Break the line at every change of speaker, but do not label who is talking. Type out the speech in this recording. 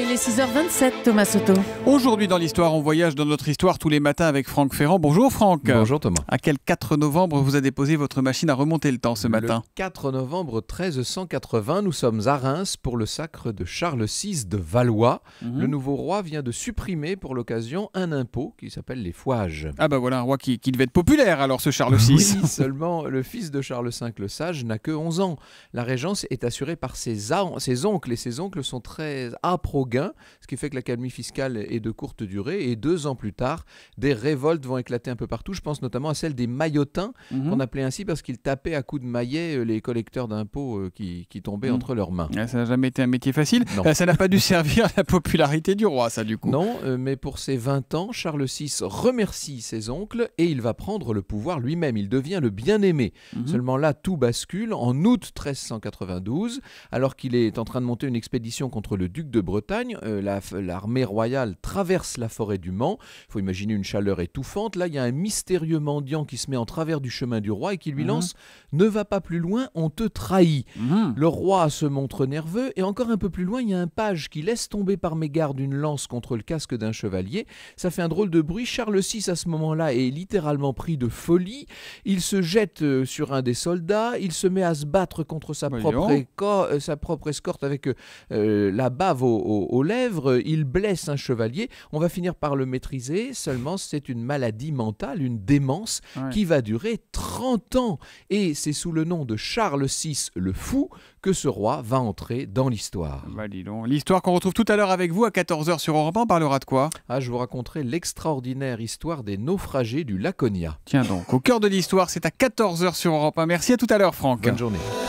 il est 6h27, Thomas Soto.
Aujourd'hui dans l'histoire, on voyage dans notre histoire tous les matins avec Franck Ferrand. Bonjour Franck. Bonjour Thomas. À quel 4 novembre vous a déposé votre machine à remonter le temps ce matin
Le 4 novembre 1380, nous sommes à Reims pour le sacre de Charles VI de Valois. Mhm. Le nouveau roi vient de supprimer pour l'occasion un impôt qui s'appelle les foages. Ah ben voilà un roi qui, devait être populaire alors ce Charles VI. seulement le fils de Charles V le Sage n'a que 11 ans. La régence est assurée par ses, ses oncles et ses oncles sont très âpres au gain, ce qui fait que l'accalmie fiscale est de courte durée. Et deux ans plus tard, des révoltes vont éclater un peu partout. Je pense notamment à celle des maillotins, mhm. qu'on appelait ainsi parce qu'ils tapaient à coups de maillet euh, les collecteurs d'impôts euh, qui, tombaient mhm. entre leurs mains.
Ah, ça n'a jamais été un métier facile. Euh, ça n'a pas dû servir à la
popularité du roi, ça, du coup. Non, mais pour ses 20 ans, Charles VI remercie ses oncles et il va prendre le pouvoir lui-même. Il devient le bien-aimé. Mhm. Seulement là, tout bascule en août 1392, alors qu'il est en train de monter une expédition contre le duc de Bretagne Bretagne, euh, l'armée royale traverse la forêt du Mans. Il faut imaginer une chaleur étouffante. Là, il y a un mystérieux mendiant qui se met en travers du chemin du roi et qui lui mhm. lance Ne va pas plus loin, on te trahit. Mhm. Le roi se montre nerveux et encore un peu plus loin, il y a un page qui laisse tomber par mégarde une lance contre le casque d'un chevalier. Ça fait un drôle de bruit. Charles VI, à ce moment-là, est littéralement pris de folie. Il se jette euh, sur un des soldats. Il se met à se battre contre sa, propre, euh, sa propre, escorte avec la bave au aux, lèvres, il blesse un chevalier, on va finir par le maîtriser, seulement c'est une maladie mentale, une démence qui va durer 30 ans. Et c'est sous le nom de Charles VI le Fou que ce roi va entrer dans l'histoire. Bah, l'histoire qu'on retrouve tout à l'heure avec vous à
14h sur Europe 1 parlera de quoi Ah, je vous raconterai l'extraordinaire histoire des naufragés du Laconia. Tiens donc, au cœur de l'histoire, c'est à 14h sur Europe 1. Merci à tout à l'heure Franck. Bonne journée.